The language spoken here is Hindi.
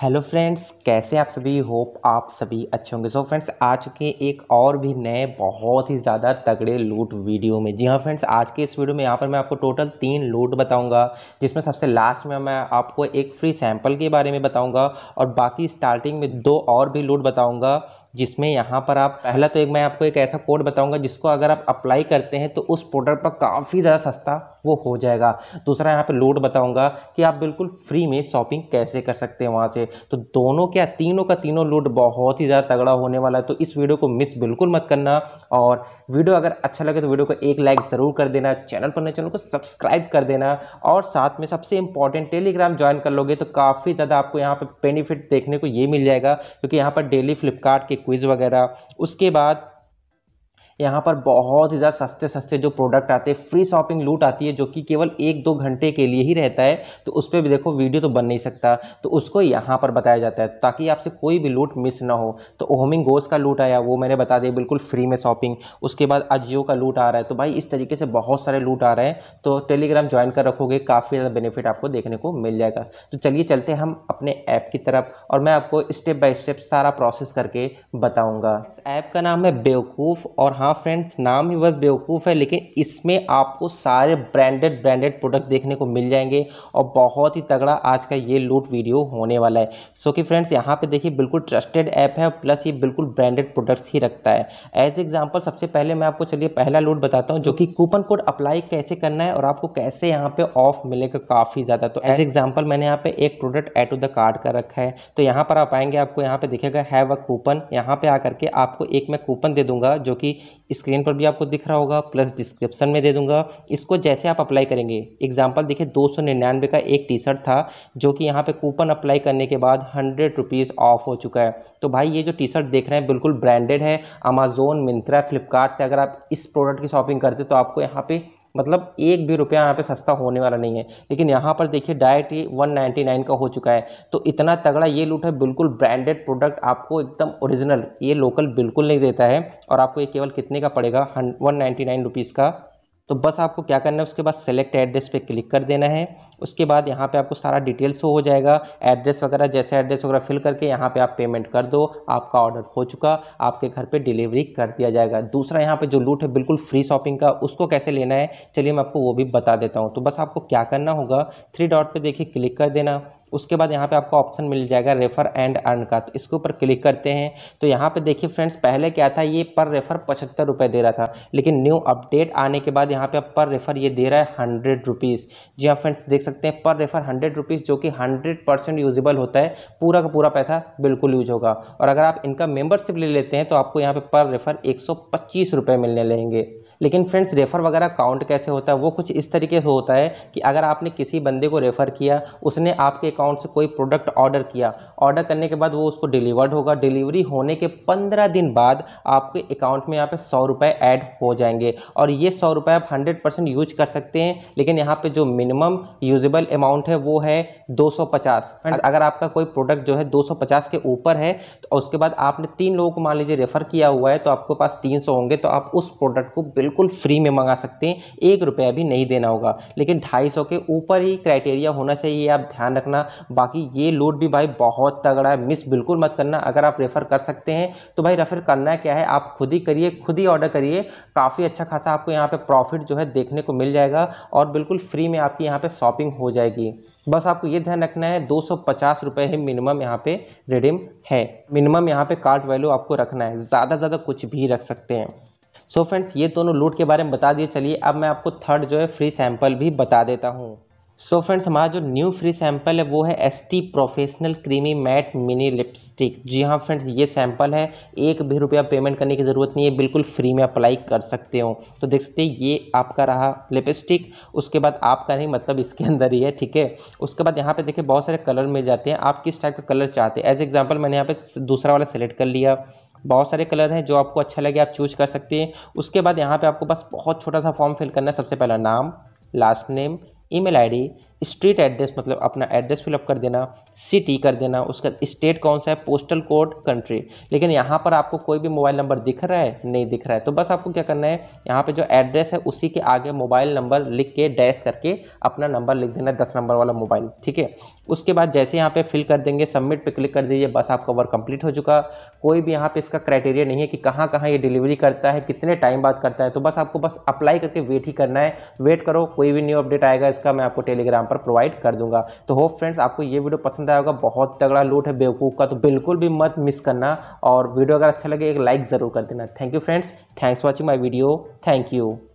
हेलो फ्रेंड्स कैसे आप सभी होप आप सभी अच्छे होंगे सो फ्रेंड्स आ चुके हैं एक और भी नए बहुत ही ज़्यादा तगड़े लूट वीडियो में जी हाँ फ्रेंड्स आज के इस वीडियो में यहाँ पर मैं आपको टोटल तीन लूट बताऊंगा जिसमें सबसे लास्ट में मैं आपको एक फ्री सैंपल के बारे में बताऊंगा और बाकी स्टार्टिंग में दो और भी लूट बताऊँगा जिसमें यहाँ पर आप पहला तो एक मैं आपको एक ऐसा कोड बताऊंगा जिसको अगर आप अप्लाई करते हैं तो उस प्रोडक्ट पर काफ़ी ज़्यादा सस्ता वो हो जाएगा दूसरा यहाँ पे लोड बताऊंगा कि आप बिल्कुल फ्री में शॉपिंग कैसे कर सकते हैं वहाँ से तो दोनों क्या तीनों का तीनों लोड बहुत ही ज़्यादा तगड़ा होने वाला है तो इस वीडियो को मिस बिल्कुल मत करना और वीडियो अगर अच्छा लगे तो वीडियो को एक लाइक ज़रूर कर देना चैनल पर नए चैनल को सब्सक्राइब कर देना और साथ में सबसे इंपॉर्टेंट टेलीग्राम ज्वाइन कर लोगे तो काफ़ी ज़्यादा आपको यहाँ पर बेनिफिट देखने को ये मिल जाएगा क्योंकि यहाँ पर डेली फ्लिपकार्ट के क्विज़ वगैरह उसके बाद यहाँ पर बहुत ही ज़्यादा सस्ते सस्ते जो प्रोडक्ट आते हैं फ्री शॉपिंग लूट आती है जो कि केवल एक दो घंटे के लिए ही रहता है तो उस पर भी देखो वीडियो तो बन नहीं सकता तो उसको यहाँ पर बताया जाता है ताकि आपसे कोई भी लूट मिस ना हो तो ओहमिंग गोस का लूट आया वो मैंने बता दिया बिल्कुल फ्री में शॉपिंग उसके बाद अजियो का लूट आ रहा है तो भाई इस तरीके से बहुत सारे लूट आ रहे हैं तो टेलीग्राम ज्वाइन कर रखोगे काफ़ी ज़्यादा बेनिफिट आपको देखने को मिल जाएगा तो चलिए चलते हम अपने ऐप की तरफ और मैं आपको स्टेप बाय स्टेप सारा प्रोसेस करके बताऊँगा ऐप का नाम है बेवकूफ़ और हाँ हाँ फ्रेंड्स नाम ही बस बेवकूफ़ है लेकिन इसमें आपको सारे ब्रांडेड ब्रांडेड प्रोडक्ट देखने को मिल जाएंगे और बहुत ही तगड़ा आज का ये लूट वीडियो होने वाला है सो कि फ्रेंड्स यहाँ पे देखिए बिल्कुल ट्रस्टेड ऐप है प्लस ये बिल्कुल ब्रांडेड प्रोडक्ट्स ही रखता है एज एग्जाम्पल सबसे पहले मैं आपको चलिए पहला लूट बताता हूँ जो कि कूपन कोड अप्लाई कैसे करना है और आपको कैसे यहाँ पर ऑफ मिलेगा काफ़ी ज़्यादा तो एज एग्जाम्पल मैंने यहाँ पर एक product add to the cart का रखा है तो यहाँ पर आप आएँगे आपको यहाँ पर दिखेगा हैव अ कूपन यहाँ पर आ करके आपको एक मैं कूपन दे दूँगा जो कि स्क्रीन पर भी आपको दिख रहा होगा प्लस डिस्क्रिप्शन में दे दूंगा इसको जैसे आप अप्लाई करेंगे एग्जाम्पल देखिए दो सौ निन्यानवे का एक टी शर्ट था जो कि यहाँ पे कूपन अप्लाई करने के बाद हंड्रेड रुपीज़ ऑफ हो चुका है तो भाई ये जो टी शर्ट देख रहे हैं बिल्कुल ब्रांडेड है अमेजोन मिंत्रा फ्लिपकार्ट से अगर आप इस प्रोडक्ट की शॉपिंग करते तो आपको यहाँ पर मतलब एक भी रुपया यहाँ पे सस्ता होने वाला नहीं है लेकिन यहाँ पर देखिए डायरेक्ट ये नाइन का हो चुका है तो इतना तगड़ा ये लूट है बिल्कुल ब्रांडेड प्रोडक्ट आपको एकदम ओरिजिनल ये लोकल बिल्कुल नहीं देता है और आपको ये केवल कितने का पड़ेगा वन नाइन्टी का तो बस आपको क्या करना है उसके बाद सेलेक्ट एड्रेस पे क्लिक कर देना है उसके बाद यहाँ पे आपको सारा डिटेल्स हो जाएगा एड्रेस वगैरह जैसे एड्रेस वगैरह फिल करके यहाँ पे आप पेमेंट कर दो आपका ऑर्डर हो चुका आपके घर पे डिलीवरी कर दिया जाएगा दूसरा यहाँ पे जो लूट है बिल्कुल फ्री शॉपिंग का उसको कैसे लेना है चलिए मैं आपको वो भी बता देता हूँ तो बस आपको क्या करना होगा थ्री डॉट पर देखिए क्लिक कर देना उसके बाद यहाँ पे आपको ऑप्शन मिल जाएगा रेफर एंड अर्न का तो इसके ऊपर क्लिक करते हैं तो यहाँ पे देखिए फ्रेंड्स पहले क्या था ये पर रेफर पचहत्तर रुपये दे रहा था लेकिन न्यू अपडेट आने के बाद यहाँ पे पर रेफर ये दे रहा है हंड्रेड रुपीज़ जी हाँ फ्रेंड्स देख सकते हैं पर रेफर हंड्रेड रुपीज़ जो कि हंड्रेड परसेंट यूजेबल होता है पूरा का पूरा पैसा बिल्कुल यूज होगा और अगर आप इनका मेम्बरशिप ले लेते हैं तो आपको यहाँ पर पर रेफर एक मिलने लगेंगे लेकिन फ्रेंड्स रेफ़र वगैरह काउंट कैसे होता है वो कुछ इस तरीके से होता है कि अगर आपने किसी बंदे को रेफ़र किया उसने आपके अकाउंट से कोई प्रोडक्ट ऑर्डर किया ऑर्डर करने के बाद वो उसको डिलीवर्ड होगा डिलीवरी होने के पंद्रह दिन बाद आपके अकाउंट में यहाँ पर सौ रुपये ऐड हो जाएंगे और ये सौ रुपये आप हंड्रेड परसेंट यूज कर सकते हैं लेकिन यहाँ पर जो मिनिमम यूजेबल अमाउंट है वो है दो सौ पचास अगर आपका कोई प्रोडक्ट जो है दो सौ पचास के ऊपर है तो उसके बाद आपने तीन लोगों को मान लीजिए रेफ़र किया हुआ है तो आपके पास तीन सौ होंगे तो आप उस प्रोडक्ट को बिल्कुल बिल्कुल फ्री में मंगा सकते हैं एक रुपया भी नहीं देना होगा लेकिन ढाई सौ के ऊपर ही क्राइटेरिया होना चाहिए आप ध्यान रखना बाकी ये लोड भी भाई बहुत तगड़ा है मिस बिल्कुल मत करना अगर आप रेफ़र कर सकते हैं तो भाई रेफ़र करना क्या है आप खुद ही करिए खुद ही ऑर्डर करिए काफ़ी अच्छा खासा आपको यहाँ पर प्रॉफिट जो है देखने को मिल जाएगा और बिल्कुल फ्री में आपकी यहाँ पर शॉपिंग हो जाएगी बस आपको ये ध्यान रखना है दो सौ पचास रुपये ही मिनिमम यहाँ पे रिडीम है मिनिमम यहाँ पे कार्ड वैल्यू आपको रखना है ज़्यादा ज़्यादा कुछ भी रख सकते हैं सो so फ्रेंड्स ये दोनों लूट के बारे में बता दिए चलिए अब मैं आपको थर्ड जो है फ्री सैंपल भी बता देता हूँ सो फ्रेंड्स हमारा जो न्यू फ्री सैंपल है वो है S T professional creamy matte mini lipstick जी हाँ फ्रेंड्स ये सैंपल है एक भी रुपया पेमेंट करने की ज़रूरत नहीं है बिल्कुल फ्री में अप्लाई कर सकते हो तो देख सकते ये आपका रहा लिपस्टिक उसके बाद आपका नहीं मतलब इसके अंदर ही है ठीक है उसके बाद यहाँ पर देखिए बहुत सारे कलर मिल जाते हैं आप किस टाइप का कलर चाहते हैं एज एग्जाम्पल मैंने यहाँ पर दूसरा वाला सेलेक्ट कर लिया बहुत सारे कलर हैं जो आपको अच्छा लगे आप चूज कर सकते हैं उसके बाद यहाँ पे आपको बस बहुत छोटा सा फॉर्म फिल करना है सबसे पहला नाम last name email ID street address मतलब अपना एड्रेस फिलअप कर देना सिटी कर देना उसका स्टेट कौन सा है पोस्टल कोड कंट्री लेकिन यहाँ पर आपको कोई भी मोबाइल नंबर दिख रहा है नहीं दिख रहा है तो बस आपको क्या करना है यहाँ पे जो एड्रेस है उसी के आगे मोबाइल नंबर लिख के डैश करके अपना नंबर लिख देना दस नंबर वाला मोबाइल ठीक है उसके बाद जैसे यहाँ पर फिल कर देंगे सबमिट पर क्लिक कर दीजिए बस आपका वर्क कंप्लीट हो चुका कोई भी यहाँ पर इसका क्राइटेरिया नहीं है कि कहाँ कहाँ ये डिलीवरी करता है कितने टाइम बाद करता है तो बस आपको बस अप्लाई करके वेट ही करना है वेट करो कोई भी न्यू अपडेट आएगा इसका इसका मैं आपको टेलीग्राम पर प्रोवाइड कर दूंगा तो होप फ्रेंड्स आपको ये वीडियो पसंद आया होगा बहुत तगड़ा लूट है बेवकूफ़ का तो बिल्कुल भी मत मिस करना और वीडियो अगर अच्छा लगे एक लाइक ज़रूर कर देना thank you friends thanks watching my video thank you